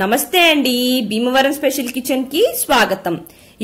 నమస్తే అండి Bhimavaram special kitchen కి స్వాగతం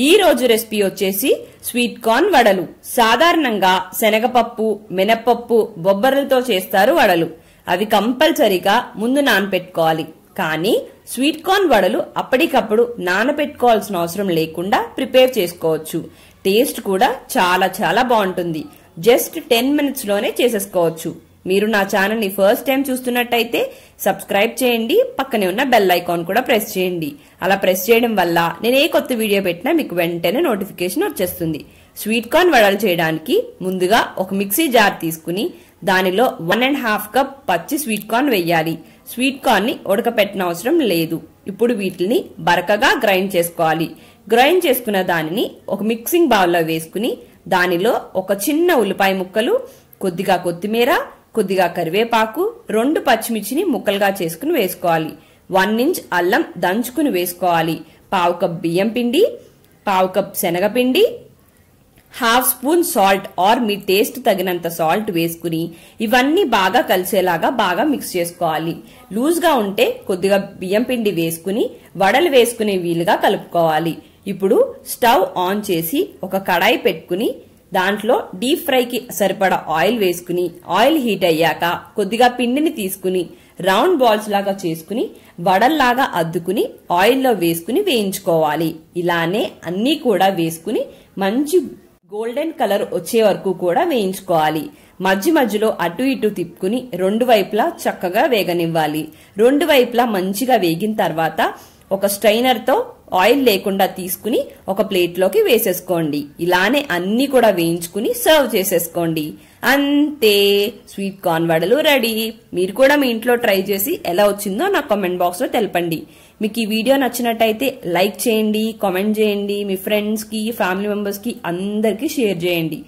ఈ రోజు రెసిపీ వచ్చేసి స్వీట్ కార్న్ వడలు సాధారణంగా శనగపప్పు మినపప్పు బొబ్బర్లతో చేస్తారు వడలు అవి కంపల్సరీగా ముందు నానపెట్టుకోవాలి కానీ స్వీట్ కార్న్ వడలు అప్పటికప్పుడు నానపెట్టుకోవాల్సిన అవసరం లేకుండా ప్రిపేర్ చేసుకోవచ్చు టేస్ట్ కూడా చాలా చాలా బాగుంటుంది జస్ట్ టెన్ మినిట్స్లోనే చేసేసుకోవచ్చు మీరు నా ని ఫస్ట్ టైం చూస్తున్నట్టయితే సబ్స్క్రైబ్ చేయండి పక్కనే ఉన్న బెల్ ఐకాన్ కూడా ప్రెస్ చేయండి అలా ప్రెస్ చేయడం వల్ల నేను ఏ కొత్త వీడియో పెట్టినా మీకు వెంటనే నోటిఫికేషన్ వచ్చేస్తుంది స్వీట్ కార్న్ వడలు చేయడానికి ముందుగా ఒక మిక్సీ జార్ తీసుకుని దానిలో వన్ అండ్ హాఫ్ కప్ పచ్చి స్వీట్ కార్న్ వేయాలి స్వీట్ కార్న్ ని ఉడకపెట్టిన అవసరం లేదు ఇప్పుడు వీటిని బరకగా గ్రైండ్ చేసుకోవాలి గ్రైండ్ చేసుకున్న దానిని ఒక మిక్సింగ్ బౌల్లో వేసుకుని దానిలో ఒక చిన్న ఉల్లిపాయ ముక్కలు కొద్దిగా కొత్తిమీర కొద్దిగా కరివేపాకు రెండు పచ్చిమిర్చిని ముక్కలుగా చేసుకుని వేసుకోవాలి వన్ ఇంచ్ అల్లం దంచుకుని వేసుకోవాలి పావు కప్ బియ్యం పిండి పావు కప్ శనగపిండి హాఫ్ స్పూన్ సాల్ట్ ఆర్ మీ టేస్ట్ తగినంత సాల్ట్ వేసుకుని ఇవన్నీ బాగా కలిసేలాగా బాగా మిక్స్ చేసుకోవాలి లూజ్గా ఉంటే కొద్దిగా బియ్యం పిండి వేసుకుని వడలు వేసుకునే వీలుగా కలుపుకోవాలి ఇప్పుడు స్టవ్ ఆన్ చేసి ఒక కడాయి పెట్టుకుని దాంట్లో డీప్ ఫ్రైకి సరిపడా ఆయిల్ వేసుకుని ఆయిల్ హీట్ అయ్యాక కొద్దిగా పిండిని తీసుకుని రౌండ్ బాల్స్ లాగా చేసుకుని వడల్లాగా అద్దుకుని ఆయిల్లో వేసుకుని వేయించుకోవాలి ఇలానే అన్నీ కూడా వేసుకుని మంచి గోల్డెన్ కలర్ వచ్చే వరకు కూడా వేయించుకోవాలి మధ్య మధ్యలో అటు ఇటు తిప్పుకుని రెండు వైపులా చక్కగా వేగనివ్వాలి రెండు వైపులా మంచిగా వేగిన తర్వాత ఒక స్ట్రైనర్తో ఆయిల్ లేకుండా తీసుకుని ఒక ప్లేట్లోకి వేసేసుకోండి ఇలానే అన్నీ కూడా వేయించుకుని సర్వ్ చేసేసుకోండి అంతే స్వీట్ కార్న్ వడలు రెడీ మీరు కూడా మీ ఇంట్లో ట్రై చేసి ఎలా వచ్చిందో నా కామెంట్ బాక్స్లో తెలపండి మీకు ఈ వీడియో నచ్చినట్టయితే లైక్ చేయండి కామెంట్ చేయండి మీ ఫ్రెండ్స్కి ఫ్యామిలీ మెంబర్స్కి అందరికీ షేర్ చేయండి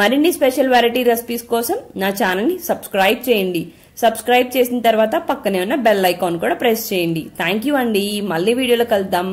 మరిన్ని స్పెషల్ వెరైటీ రెసిపీస్ కోసం నా ఛానల్ని సబ్స్క్రైబ్ చేయండి సబ్స్క్రైబ్ చేసిన తర్వాత పక్కనే ఉన్న బెల్ ఐకాన్ కూడా ప్రెస్ చేయండి థ్యాంక్ యూ అండి మళ్ళీ వీడియోలో కలుద్దాం